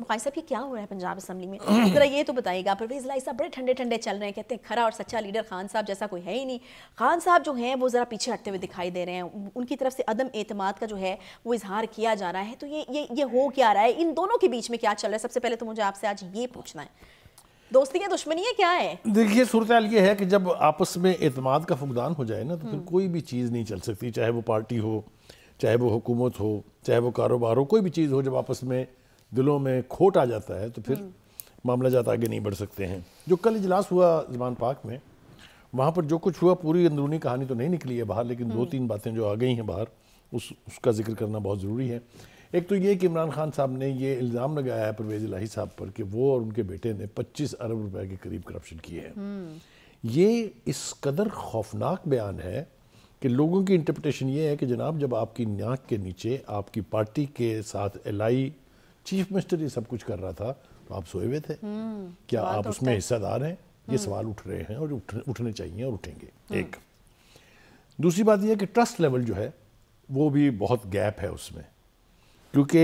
मुकाई साहब ये क्या हो रहा है पंजाब असम्बली में जरा ये तो बताइएगा परवेज लाई साहब बड़े ठंडे ठंडे चल रहे हैं कहते हैं खरा और सच्चा लीडर खान साहब जैसा कोई है ही नहीं खान साहब जो हैं वो ज़रा पीछे हटते हुए दिखाई दे रहे हैं उनकी तरफ से अदम एतमाद का जो है वो इजहार किया जा रहा है तो ये ये ये हो क्या रहा है इन दोनों के बीच में क्या चल रहा है सबसे पहले तो मुझे आपसे आज ये पूछना है दोस्ती है दुश्मनी है क्या है देखिए सूरत ये है कि जब आपस में एतमाद का फुकदान हो जाए ना तो फिर हम्म। कोई भी चीज़ नहीं चल सकती चाहे वो पार्टी हो चाहे वो हुकूमत हो चाहे वो कारोबार हो कोई भी चीज़ हो जब आपस में दिलों में खोट आ जाता है तो फिर मामला ज़्यादा आगे नहीं बढ़ सकते हैं जो कल इजलास हुआ जमान पाक में वहाँ पर जो कुछ हुआ पूरी अंदरूनी कहानी तो नहीं निकली है बाहर लेकिन दो हम्म। तीन बातें जो आ गई हैं बाहर उस उसका जिक्र करना बहुत ज़रूरी है एक तो ये कि इमरान खान साहब ने ये इल्ज़ाम लगाया है परवेज लाही साहब पर कि वो और उनके बेटे ने पच्चीस अरब रुपए के करीब करप्शन किए हैं हम्म। ये इस कदर खौफनाक बयान है कि लोगों की इंटरप्रटेशन ये है कि जनाब जब आपकी नाक के नीचे आपकी पार्टी के साथ एलाई चीफ मिनिस्टर ये सब कुछ कर रहा था तो आप सोए हुए थे हम्म, क्या आप तो उसमें हिस्सेदार हैं ये हम्म। सवाल उठ रहे हैं और उठ, उठने चाहिए और उठेंगे हम्म। एक दूसरी बात यह कि ट्रस्ट लेवल जो है वो भी बहुत गैप है उसमें क्योंकि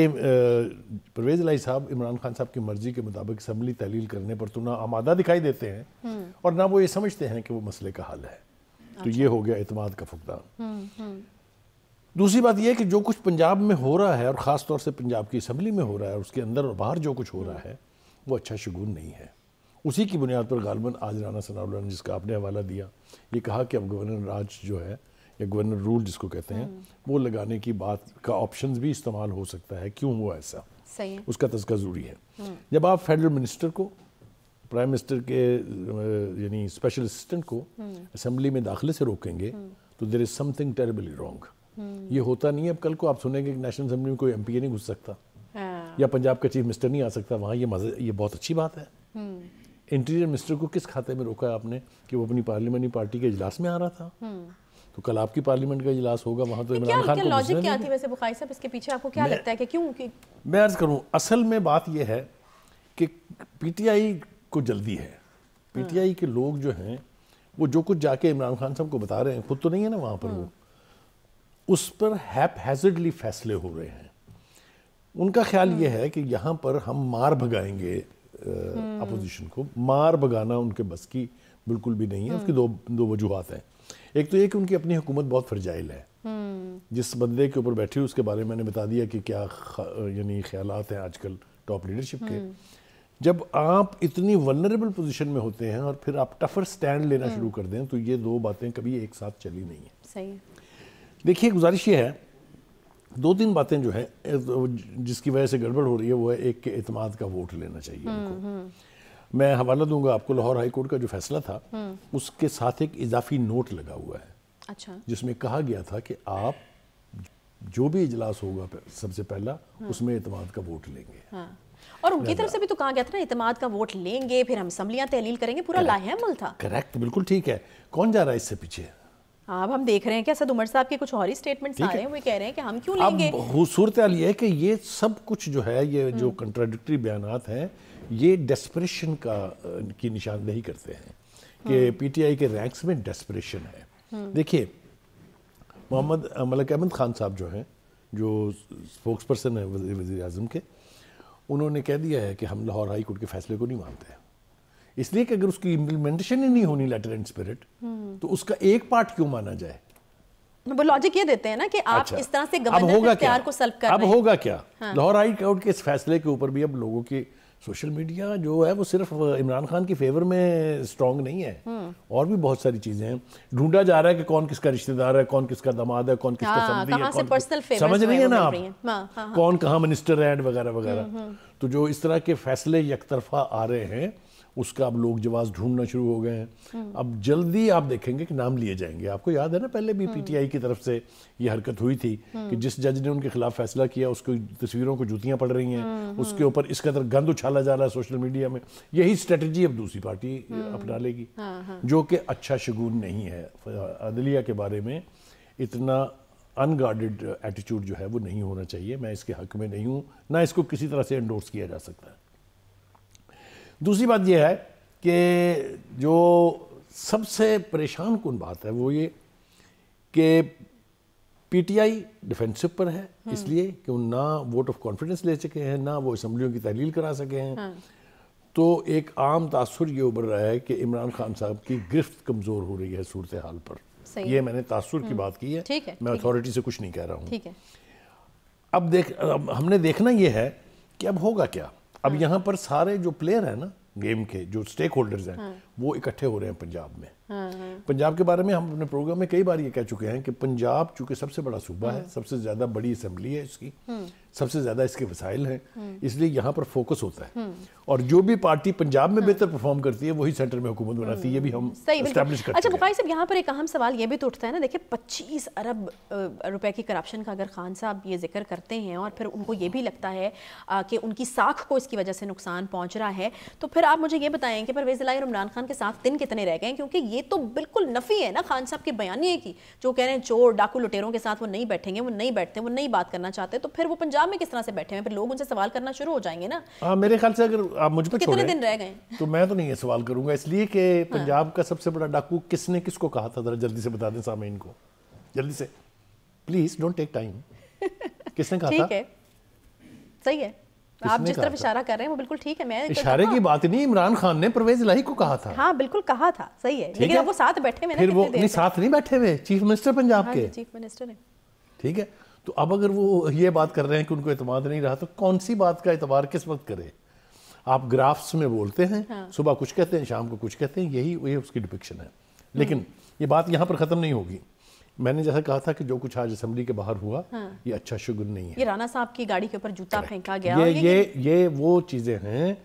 परवेज लाई साहब इमरान खान साहब की मर्जी के मुताबिक असम्बली तहलील करने पर तो ना आमादा दिखाई देते हैं और ना वो ये समझते हैं कि वो मसले का हल है तो अच्छा। ये हो गया अतमाद का फुकदान दूसरी बात यह कि जो कुछ पंजाब में हो रहा है और ख़ास तौर से पंजाब की असम्बली में हो रहा है उसके अंदर और बाहर जो कुछ हो रहा है वो अच्छा शगुन नहीं है उसी की बुनियाद पर गालबन आज राना सना ने जिसका आपने हवाला दिया ये कहा कि अब गवर्नर राज जो है या गवर्नर रूल जिसको कहते हैं हम्म। वो लगाने की बात का ऑप्शन भी इस्तेमाल हो सकता है क्यों वो ऐसा सही उसका तस्का ज़रूरी है हम्म। जब आप फेडरल मिनिस्टर को प्राइम मिनिस्टर के यानी स्पेशल असिस्टेंट को असम्बली हम्म। में दाखिले से रोकेंगे तो there is something terribly wrong ये होता नहीं है अब कल को आप सुनेंगे कि नेशनल असेंबली में कोई एम नहीं घुस सकता हाँ। या पंजाब का चीफ मिनिस्टर नहीं आ सकता वहाँ ये मज़े ये बहुत अच्छी बात है इंटीरियर हम्म। मिनिस्टर को किस खाते में रोका है आपने कि वो अपनी पार्लियामानी पार्टी के इजलास में आ रहा था हम्म। तो कल आपकी पार्लियामेंट का इजलास होगा वहाँ तो इमरान खान लॉजिक क्या थी वैसे बुखारी साहब इसके पीछे आपको क्या लगता है कि क्यों कि... मैं अर्ज करूँ असल में बात यह है कि पीटीआई को जल्दी है पीटीआई हाँ। के लोग जो हैं वो जो कुछ जाके इमरान खान साहब को बता रहे हैं खुद तो नहीं है ना वहाँ पर हम्म। वो उस पर हैप फैसले हो रहे हैं उनका ख्याल यह है कि यहाँ पर हम मार भगाएंगे अपोजिशन हम्म। को मार भगाना उनके बस की बिल्कुल भी नहीं है उसकी हम्म। दो दो वजूहत हैं एक तो ये कि उनकी अपनी हुकूमत बहुत फर्जाइल है हम्म। जिस बंदे के ऊपर बैठी उसके बारे में मैंने बता दिया कि क्या यानी ख्याल हैं आजकल टॉप लीडरशिप के जब आप इतनी वनरेबल पोजीशन में होते हैं और फिर आप टफर स्टैंड लेना शुरू कर दें तो ये दो बातें कभी एक साथ चली नहीं है सही है देखिए गुजारिश ये है दो तीन बातें जो है जिसकी वजह से गड़बड़ हो रही है वो है एक के का वोट लेना चाहिए उनको हम्म, हम्म। मैं हवाला दूंगा आपको लाहौर हाई कोर्ट का जो फैसला था हम्म। उसके साथ एक इजाफी नोट लगा हुआ है अच्छा जिसमें कहा गया था कि आप जो भी इजलास होगा सबसे पहला हाँ। उसमें अतमाद का वोट लेंगे हाँ। और उनकी तरफ से भी तो कहा गया था ना इतमाद का वोट लेंगे फिर हम असम्बलियाँ तहलील करेंगे पूरा लाहेमल था करेक्ट बिल्कुल ठीक है कौन जा रहा है इससे पीछे अब हम देख रहे हैं कि असद उमर साहब के कुछ और ही स्टेटमेंट्स आ रहे हैं वो कह रहे हैं कि हम क्यों लेंगे खूबसूरत ये है कि ये सब कुछ जो है ये जो कंट्राडिक्टी हम्म। बयान हैं ये डेस्परेशन का की निशानदेही करते हैं कि पीटीआई हम्म। के रैंक्स में डेस्परेशन है हम्म। देखिए मोहम्मद मलक अहमद खान साहब जो हैं जो स्पोक्स पर्सन है वजी अजम के उन्होंने कह दिया है कि हम लाहौर हाई कोर्ट के फैसले को नहीं मानते हैं इसलिए कि अगर उसकी इम्प्लीमेंटेशन ही नहीं होनी लेटर एंड स्पिरिट तो उसका एक पार्ट क्यों माना जाए वो लॉजिक ये देते हैं ना कि आप अच्छा, इस तरह से होगा क्या को सल्व कर अब होगा क्या हाँ। लाहौर हाई कोर्ट के इस फैसले के ऊपर भी अब लोगों की सोशल मीडिया जो है वो सिर्फ इमरान खान की फेवर में स्ट्रांग नहीं है हम्म। और भी बहुत सारी चीजें हैं ढूंढा जा रहा है कि कौन किसका रिश्तेदार है कौन किसका दामाद है कौन किसका हाँ, है समझ नहीं है ना आप हाँ, हाँ, हाँ। कौन कहाँ मिनिस्टर है वगैरह वगैरह हम्म, हम्म। तो जो इस तरह के फैसले एक आ रहे हैं उसका अब लोग जवाब ढूंढना शुरू हो गए हैं हम्म। अब जल्दी आप देखेंगे कि नाम लिए जाएंगे आपको याद है ना पहले भी हम्म। पीटीआई की तरफ से ये हरकत हुई थी कि हम्म। जिस जज ने उनके खिलाफ फैसला किया उसको तस्वीरों को जूतियां पड़ रही हैं उसके ऊपर इस कदर गंद उछाला जा रहा है सोशल मीडिया में यही स्ट्रेटेजी अब दूसरी पार्टी अपना लेगी हाँ, हाँ। जो कि अच्छा शगुन नहीं है अदलिया के बारे में इतना अनगार्डेड एटीट्यूड जो है वो नहीं होना चाहिए मैं इसके हक में नहीं हूँ ना इसको किसी तरह से एंडोर्स किया जा सकता है दूसरी बात यह है कि जो सबसे परेशान कन बात है वो ये कि पीटीआई डिफेंसिव पर है हम्म। इसलिए कि वो ना वोट ऑफ कॉन्फिडेंस ले चुके हैं ना वो इसम्बलियों की तहलील करा सके हैं हाँ। तो एक आम तासर ये उभर रहा है कि इमरान खान साहब की गिरफ्त कमज़ोर हो रही है सूरत हाल पर ये मैंने तासर की हम्म। बात की है, है मैं अथॉरिटी से कुछ नहीं कह रहा हूँ अब देख अब हमने देखना ये है कि अब होगा क्या अब हाँ। यहाँ पर सारे जो प्लेयर है ना गेम के जो स्टेक होल्डर्स हैं हाँ। वो इकट्ठे हो रहे हैं पंजाब में हाँ, हाँ। पंजाब के बारे में हम अपने प्रोग्राम में कई बार ये कह चुके हैं कि पंजाब चूंकि सबसे बड़ा सूबा है हाँ। सबसे ज़्यादा बड़ी असेंबली है इसकी सबसे ज़्यादा इसके वसाइल हैं इसलिए यहाँ पर फोकस होता है और जो भी पार्टी पंजाब में बेहतर परफॉर्म करती है वही सेंटर में हुकूमत बनाती है ये भी हम करते अच्छा साहब यहाँ पर एक अहम सवाल ये भी तो उठता है ना देखिए पच्चीस अरब रुपए की करप्शन का अगर खान साहब ये जिक्र करते हैं और फिर उनको ये भी लगता है कि उनकी साख को इसकी वजह से नुकसान पहुंच रहा है तो फिर आप मुझे ये बताएं कि परवेज इमरान खान खान के साथ दिन कितने रह गए क्योंकि ये तो बिल्कुल नफ़ी है ना खान साहब के बयानी की जो कह रहे हैं चोर डाकू लुटेरों के साथ वो नहीं बैठेंगे वो नहीं बैठते वो नहीं बात करना चाहते तो फिर वो पंजाब में किस तरह से बैठे हैं फिर लोग उनसे सवाल करना शुरू हो जाएंगे ना आ, मेरे ख्याल से अगर आप मुझे पर कितने दिन रह गए तो मैं तो नहीं ये सवाल करूंगा इसलिए कि हाँ। पंजाब का सबसे बड़ा डाकू किसने किसको कहा था जरा जल्दी से बता दें सामने इनको जल्दी से प्लीज डोंट टेक टाइम किसने कहा था सही है आप जिस तरफ इशारा कर रहे हैं वो बिल्कुल ठीक है मैं इशारे की बात नहीं इमरान खान ने परवेज लाही को कहा था हाँ बिल्कुल कहा था सही है लेकिन अब वो साथ बैठे हुए फिर वो नहीं साथ नहीं बैठे हुए चीफ मिनिस्टर पंजाब हाँ के चीफ मिनिस्टर ने ठीक है तो अब अगर वो ये बात कर रहे हैं कि उनको एतमाद नहीं रहा तो कौन सी बात का एतबार किस वक्त करे आप ग्राफ्स में बोलते हैं हाँ। सुबह कुछ कहते हैं शाम को कुछ कहते हैं यही ये उसकी डिपिक्शन है हाँ। लेकिन ये बात यहाँ पर ख़त्म नहीं होगी मैंने जैसा कहा था कि जो कुछ आज असेंबली के बाहर हुआ हाँ। ये अच्छा शुगुन नहीं है ये राणा साहब की गाड़ी के ऊपर जूता फेंका गया ये ये ये वो चीज़ें हैं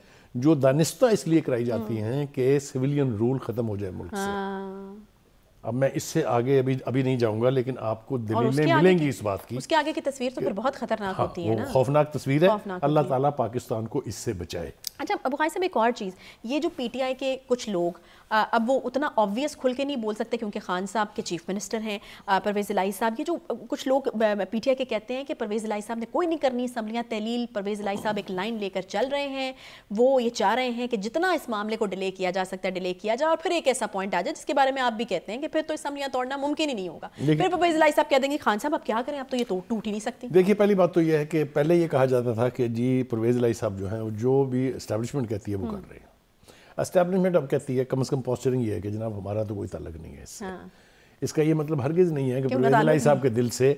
जो दानिस्ता इसलिए कराई जाती हम्म। हैं कि सिविलियन रूल ख़त्म हो जाए मुल्क हाँ। से अब मैं इससे आगे अभी अभी नहीं जाऊंगा लेकिन आपको दिल्ली में मिलेंगी इस बात की उसके आगे की तस्वीर तो फिर बहुत खतरनाक हाँ, होती है ना खौफनाक तस्वीर है अल्लाह ताला पाकिस्तान को इससे बचाए अच्छा अबू खाई साहब एक और चीज़ ये जो पीटीआई के कुछ लोग आ, अब वो उतना ऑब्वियस खुल के नहीं बोल सकते क्योंकि खान साहब के चीफ मिनिस्टर हैं परवेज़ लाई साहब ये जो कुछ लोग पीटीआई के कहते हैं कि परवेज़ लाई साहब ने कोई नहीं करनी असम्बलियाँ तहलील परवेज़ लाई साहब एक लाइन लेकर चल रहे हैं वो ये चाह रहे हैं कि जितना इस मामले को डिले किया जा सकता है डिले किया जाए और फिर एक ऐसा पॉइंट आ जाए जिसके बारे में आप भी कहते हैं कि फिर तो असम्बलियाँ तोड़ना मुमकिन ही नहीं होगा फिर परवेज़ लाई साहब कह देंगे खान साहब आप क्या करें आप तो ये तो टूट ही नहीं सकते देखिए पहली बात तो यह है कि पहले ये कहा जाता था कि जी परवेज़ लाई साहब जो है जो भी इस्टेब्लिशमेंट कहती है वो कर रहे हैं इस्टेब्लिशमेंट अब कहती है कम से कम पॉस्चरिंग ये है कि जनाब हमारा तो कोई तलग नहीं है इससे हाँ। इसका ये मतलब हरगिज़ नहीं है कि साहब के दिल से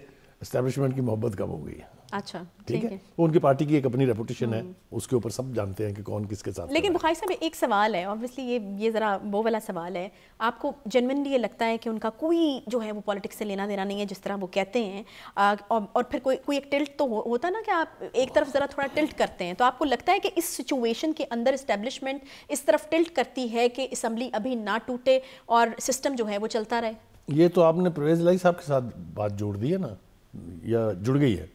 एस्टेब्लिशमेंट की मोहब्बत कम हो गई है अच्छा ठीक है वो उनकी पार्टी की एक अपनी रेपुटेशन है हम्म। उसके ऊपर सब जानते हैं कि कौन किसके साथ लेकिन भाई साहब एक सवाल है ऑब्वियसली ये ये ज़रा वो वाला सवाल है आपको जेनविनली ये लगता है कि उनका कोई जो है वो पॉलिटिक्स से लेना देना नहीं है जिस तरह वो कहते हैं और, और फिर कोई कोई एक टिल्ट तो हो, होता ना कि आप एक तरफ ज़रा थोड़ा टिल्ट करते हैं तो आपको लगता है कि इस सिचुएशन के अंदर इस्टेब्लिशमेंट इस तरफ टिल्ट करती है कि असम्बली अभी ना टूटे और सिस्टम जो है वो चलता रहे ये तो आपने परवेज लाई साहब के साथ बात जोड़ दी है ना या जुड़ गई है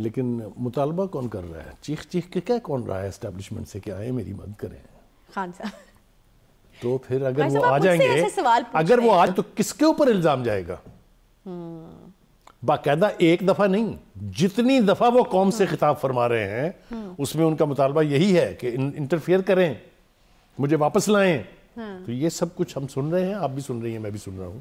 लेकिन मुतालबा कौन कर रहा है चीख चीख के क्या कौन रहा है एस्टेब्लिशमेंट से कि आए मेरी मदद करें खान साहब तो फिर अगर वो आ जाएंगे सवाल अगर वो आज तो किसके ऊपर इल्ज़ाम जाएगा हम्म। बाकायदा एक दफ़ा नहीं जितनी दफ़ा वो कौम से हम्म। खिताब फरमा रहे हैं हम्म। उसमें उनका मुतालबा यही है कि इंटरफियर करें मुझे वापस लाएं हाँ। तो ये सब कुछ हम सुन रहे हैं आप भी सुन रही हैं मैं भी सुन रहा हूँ